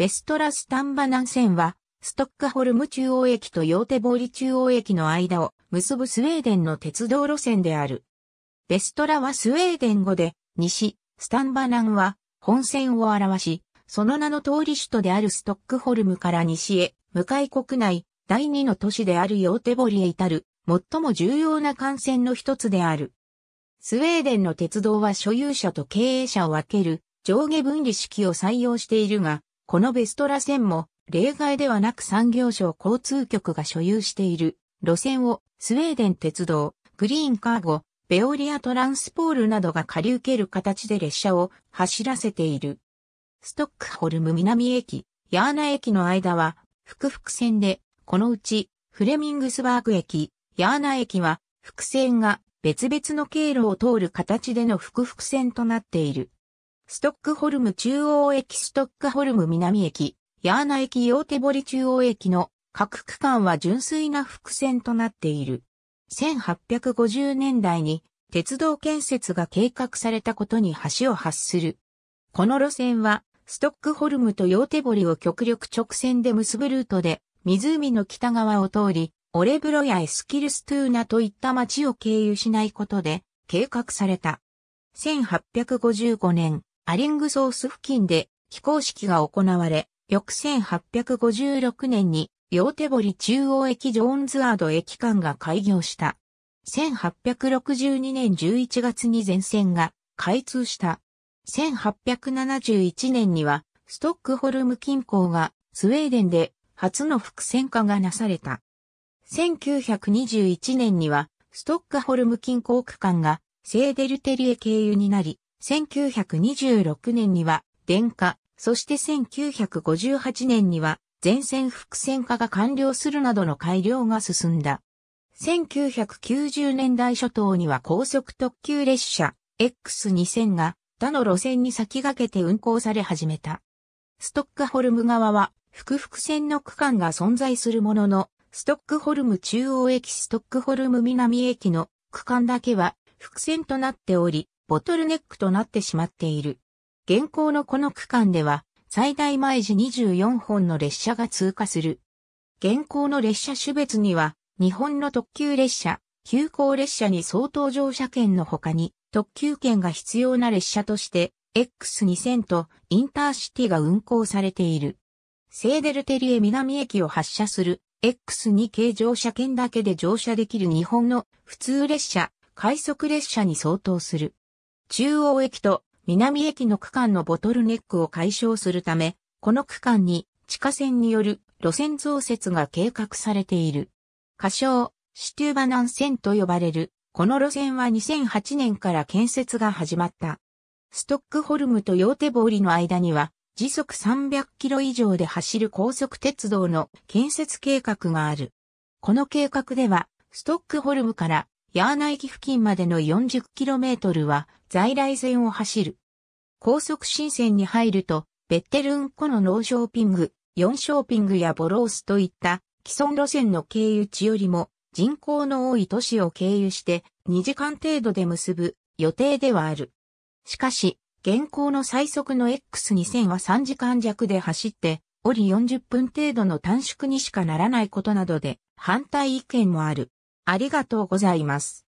ベストラスタンバナン線は、ストックホルム中央駅とヨーテボーリ中央駅の間を結ぶスウェーデンの鉄道路線である。ベストラはスウェーデン語で、西、スタンバナンは本線を表し、その名の通り首都であるストックホルムから西へ、向かい国内、第二の都市であるヨーテボリへ至る、最も重要な幹線の一つである。スウェーデンの鉄道は所有者と経営者を分ける上下分離式を採用しているが、このベストラ線も例外ではなく産業省交通局が所有している路線をスウェーデン鉄道、グリーンカーゴ、ベオリアトランスポールなどが借り受ける形で列車を走らせている。ストックホルム南駅、ヤーナ駅の間は、複々線で、このうち、フレミングスバーグ駅、ヤーナ駅は、複線が別々の経路を通る形での複々線となっている。ストックホルム中央駅ストックホルム南駅、ヤーナ駅ヨーテボリ中央駅の各区間は純粋な伏線となっている。1850年代に鉄道建設が計画されたことに橋を発する。この路線はストックホルムとヨーテボリを極力直線で結ぶルートで湖の北側を通り、オレブロやエスキルストゥーナといった町を経由しないことで計画された。1855年、アリングソース付近で非公式が行われ、翌1856年に、ヨーテボリ中央駅ジョーンズアード駅間が開業した。1862年11月に全線が開通した。1871年には、ストックホルム近郊がスウェーデンで初の伏線化がなされた。1921年には、ストックホルム近郊区間がセーデルテリエ経由になり、1926年には電化、そして1958年には全線複線化が完了するなどの改良が進んだ。1990年代初頭には高速特急列車 X2000 が他の路線に先駆けて運行され始めた。ストックホルム側は、複々線の区間が存在するものの、ストックホルム中央駅ストックホルム南駅の区間だけは、複線となっており、ボトルネックとなってしまっている。現行のこの区間では、最大毎時24本の列車が通過する。現行の列車種別には、日本の特急列車、急行列車に相当乗車券の他に、特急券が必要な列車として、X2000 とインターシティが運行されている。セーデルテリエ南駅を発車する X2 系乗車券だけで乗車できる日本の普通列車、快速列車に相当する。中央駅と南駅の区間のボトルネックを解消するため、この区間に地下線による路線増設が計画されている。仮称、シテューバナン線と呼ばれる、この路線は2008年から建設が始まった。ストックホルムとヨーテボーリの間には、時速300キロ以上で走る高速鉄道の建設計画がある。この計画では、ストックホルムからヤーナ駅付近までの 40km は在来線を走る。高速新線に入ると、ベッテルン湖のノーショーピング、ンショーピングやボロースといった既存路線の経由地よりも人口の多い都市を経由して2時間程度で結ぶ予定ではある。しかし、現行の最速の X2000 は3時間弱で走って、おり40分程度の短縮にしかならないことなどで反対意見もある。ありがとうございます。